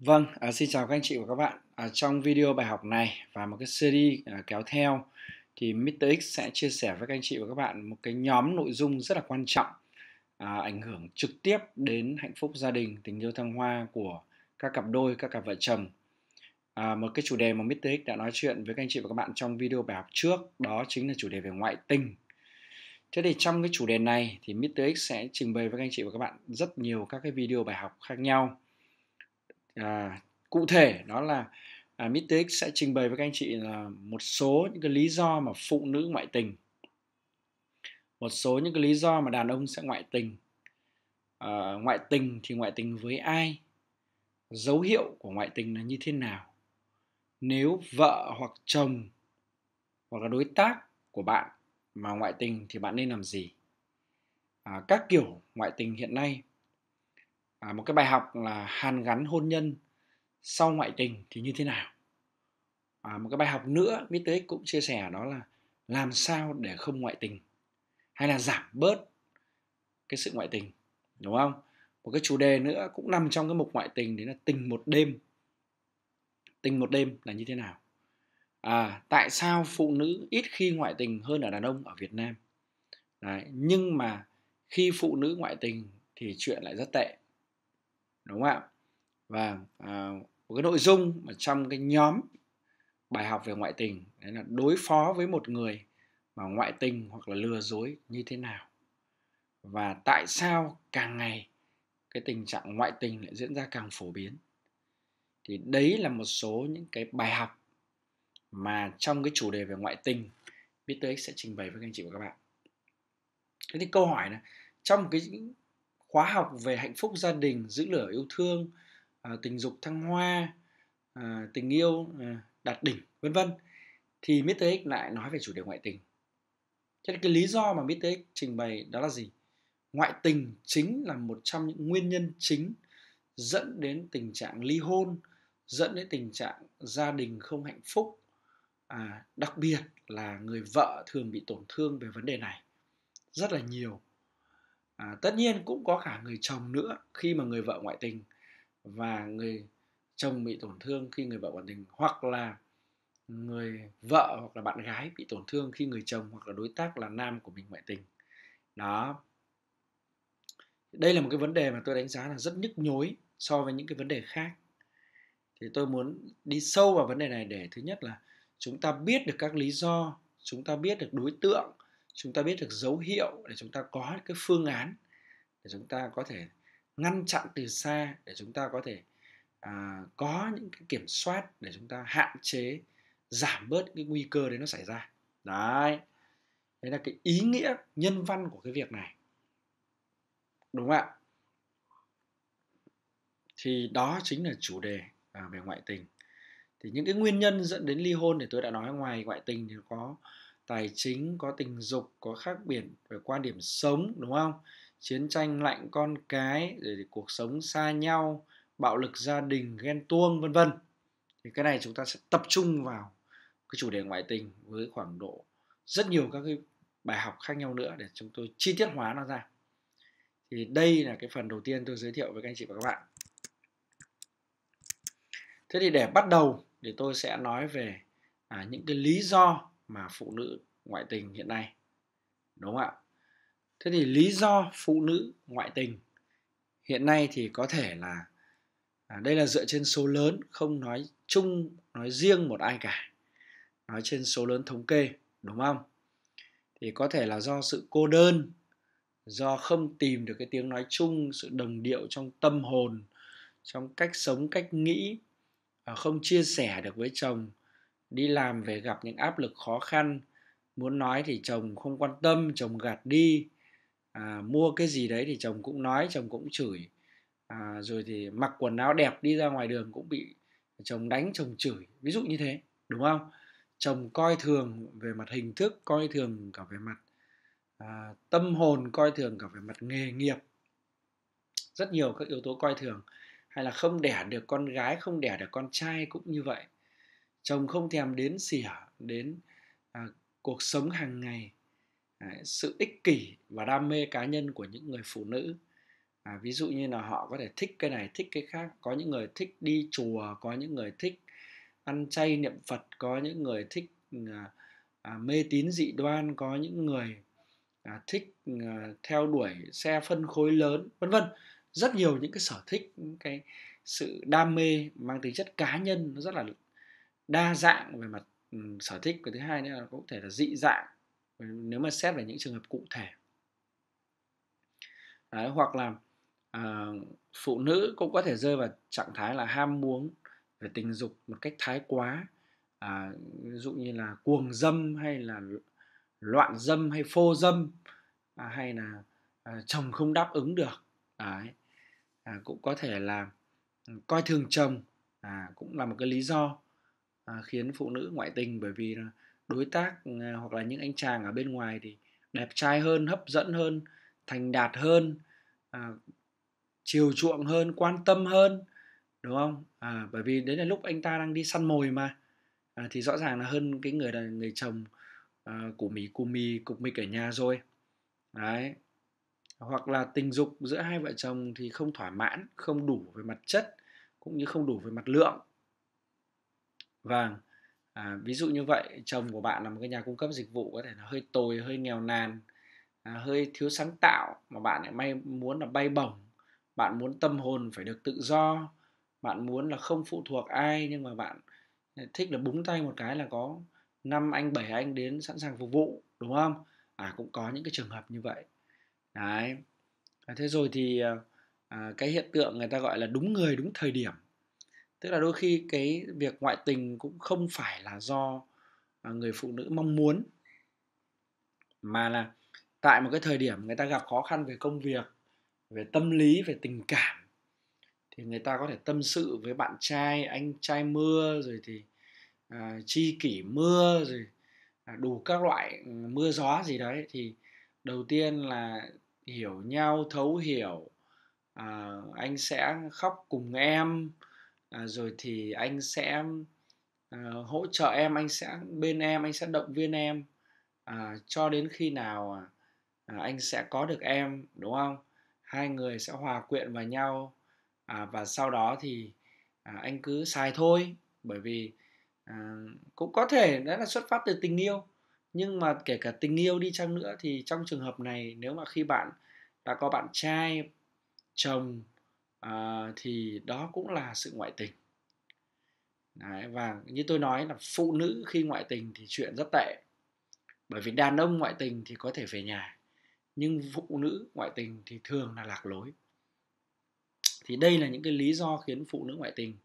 Vâng, à, xin chào các anh chị và các bạn. À, trong video bài học này và một cái series à, kéo theo thì Mr. X sẽ chia sẻ với các anh chị và các bạn một cái nhóm nội dung rất là quan trọng à, ảnh hưởng trực tiếp đến hạnh phúc gia đình, tình yêu thăng hoa của các cặp đôi, các cặp vợ chồng. À, một cái chủ đề mà Mr. X đã nói chuyện với các anh chị và các bạn trong video bài học trước đó chính là chủ đề về ngoại tình. Thế thì trong cái chủ đề này thì Mr. X sẽ trình bày với các anh chị và các bạn rất nhiều các cái video bài học khác nhau à, cụ thể đó là à, Mr. sẽ trình bày với các anh chị là một số những cái lý do mà phụ nữ ngoại tình một số những cái lý do mà đàn ông sẽ ngoại tình à, ngoại tình thì ngoại tình với ai dấu hiệu của ngoại tình là như thế nào nếu vợ hoặc chồng hoặc là đối tác của bạn mà ngoại tình thì bạn nên làm gì à, các kiểu ngoại tình hiện nay à, một cái bài học là hàn gắn hôn nhân sau ngoại tình thì như thế nào à, một cái bài học nữa Mr. X cũng chia sẻ đó là làm sao để không ngoại tình hay là giảm bớt cái sự ngoại tình đúng không một cái chủ đề nữa cũng nằm trong cái mục ngoại tình đấy là tình một đêm tình một đêm là như thế nào à, tại sao phụ nữ ít khi ngoại tình hơn ở đàn ông ở Việt Nam đấy, nhưng mà khi phụ nữ ngoại tình thì chuyện lại rất tệ đúng không ạ và à, một cái nội dung mà trong cái nhóm bài học về ngoại tình đấy là đối phó với một người mà ngoại tình hoặc là lừa dối như thế nào và tại sao càng ngày cái tình trạng ngoại tình lại diễn ra càng phổ biến thì đấy là một số những cái bài học mà trong cái chủ đề về ngoại tình BTX sẽ trình bày với các anh chị và các bạn thế thì câu hỏi là trong cái khóa học về hạnh phúc gia đình giữ lửa yêu thương à, tình dục thăng hoa à, tình yêu à, đạt đỉnh vân vân thì Mr. X lại nói về chủ đề ngoại tình cho cái lý do mà Mr. X trình bày đó là gì ngoại tình chính là một trong những nguyên nhân chính dẫn đến tình trạng ly hôn dẫn đến tình trạng gia đình không hạnh phúc à, đặc biệt là người vợ thường bị tổn thương về vấn đề này rất là nhiều à, tất nhiên cũng có cả người chồng nữa khi mà người vợ ngoại tình và người chồng bị tổn thương khi người vợ ngoại tình hoặc là người vợ hoặc là bạn gái bị tổn thương khi người chồng hoặc là đối tác là nam của mình ngoại tình đó đây là một cái vấn đề mà tôi đánh giá là rất nhức nhối so với những cái vấn đề khác thì tôi muốn đi sâu vào vấn đề này để thứ nhất là chúng ta biết được các lý do chúng ta biết được đối tượng chúng ta biết được dấu hiệu để chúng ta có cái phương án để chúng ta có thể ngăn chặn từ xa để chúng ta có thể à, có những cái kiểm soát để chúng ta hạn chế giảm bớt cái nguy cơ đấy nó xảy ra đấy đấy là cái ý nghĩa nhân văn của cái việc này đúng không ạ thì đó chính là chủ đề à, về ngoại tình thì những cái nguyên nhân dẫn đến ly hôn thì tôi đã nói ngoài ngoại tình thì có tài chính có tình dục có khác biệt về quan điểm sống đúng không chiến tranh lạnh con cái rồi cuộc sống xa nhau bạo lực gia đình ghen tuông vân vân thì cái này chúng ta sẽ tập trung vào cái chủ đề ngoại tình với khoảng độ rất nhiều các cái bài học khác nhau nữa để chúng tôi chi tiết hóa nó ra thì đây là cái phần đầu tiên tôi giới thiệu với các anh chị và các bạn thế thì để bắt đầu thì tôi sẽ nói về à, những cái lý do mà phụ nữ ngoại tình hiện nay đúng không ạ thế thì lý do phụ nữ ngoại tình hiện nay thì có thể là à, đây là dựa trên số lớn không nói chung nói riêng một ai cả nói trên số lớn thống kê đúng không thì có thể là do sự cô đơn do không tìm được cái tiếng nói chung sự đồng điệu trong tâm hồn trong cách sống cách nghĩ à, không chia sẻ được với chồng đi làm về gặp những áp lực khó khăn muốn nói thì chồng không quan tâm chồng gạt đi à, mua cái gì đấy thì chồng cũng nói chồng cũng chửi à, rồi thì mặc quần áo đẹp đi ra ngoài đường cũng bị chồng đánh chồng chửi ví dụ như thế đúng không chồng coi thường về mặt hình thức coi thường cả về mặt à, tâm hồn coi thường cả về mặt nghề nghiệp rất nhiều các yếu tố coi thường hay là không đẻ được con gái không đẻ được con trai cũng như vậy chồng không thèm đến xỉa đến à, cuộc sống hàng ngày à, sự ích kỷ và đam mê cá nhân của những người phụ nữ à, ví dụ như là họ có thể thích cái này thích cái khác có những người thích đi chùa có những người thích ăn chay niệm phật có những người thích à, à, mê tín dị đoan có những người à, thích à, theo đuổi xe phân khối lớn vân vân rất nhiều những cái sở thích những cái sự đam mê mang tính chất cá nhân nó rất là đa dạng về mặt sở thích và thứ hai nữa là có thể là dị dạng nếu mà xét về những trường hợp cụ thể Đấy, hoặc là à, phụ nữ cũng có thể rơi vào trạng thái là ham muốn về tình dục một cách thái quá à, ví dụ như là cuồng dâm hay là loạn dâm hay phô dâm à, hay là à, chồng không đáp ứng được Đấy. À, cũng có thể là coi thường chồng à, cũng là một cái lý do à, khiến phụ nữ ngoại tình bởi vì đối tác à, hoặc là những anh chàng ở bên ngoài thì đẹp trai hơn hấp dẫn hơn thành đạt hơn à, chiều chuộng hơn quan tâm hơn đúng không à, bởi vì đấy là lúc anh ta đang đi săn mồi mà à, thì rõ ràng là hơn cái người là người chồng à, của mì cù mì cục mịch ở nhà rồi đấy hoặc là tình dục giữa hai vợ chồng thì không thỏa mãn không đủ về mặt chất cũng như không đủ về mặt lượng vâng à, ví dụ như vậy chồng của bạn là một cái nhà cung cấp dịch vụ có thể là hơi tồi hơi nghèo nàn à, hơi thiếu sáng tạo mà bạn lại may muốn là bay bổng bạn muốn tâm hồn phải được tự do bạn muốn là không phụ thuộc ai nhưng mà bạn à, thích là búng tay một cái là có năm anh bảy anh đến sẵn sàng phục vụ đúng không à cũng có những cái trường hợp như vậy đấy à, thế rồi thì à, à cái hiện tượng người ta gọi là đúng người đúng thời điểm tức là đôi khi cái việc ngoại tình cũng không phải là do à, người phụ nữ mong muốn mà là tại một cái thời điểm người ta gặp khó khăn về công việc về tâm lý về tình cảm thì người ta có thể tâm sự với bạn trai anh trai mưa rồi thì à, chi kỷ mưa rồi à, đủ các loại ừ, mưa gió gì đấy thì đầu tiên là hiểu nhau thấu hiểu à, anh sẽ khóc cùng em à, rồi thì anh sẽ à, hỗ trợ em anh sẽ bên em anh sẽ động viên em à, cho đến khi nào à, à, anh sẽ có được em đúng không hai người sẽ hòa quyện vào nhau à, và sau đó thì à, anh cứ xài thôi bởi vì à, cũng có thể đó là xuất phát từ tình yêu nhưng mà kể cả tình yêu đi chăng nữa thì trong trường hợp này nếu mà khi bạn đã có bạn trai chồng à, thì đó cũng là sự ngoại tình Đấy, và như tôi nói là phụ nữ khi ngoại tình thì chuyện rất tệ bởi vì đàn ông ngoại tình thì có thể về nhà nhưng phụ nữ ngoại tình thì thường là lạc lối thì đây là những cái lý do khiến phụ nữ ngoại tình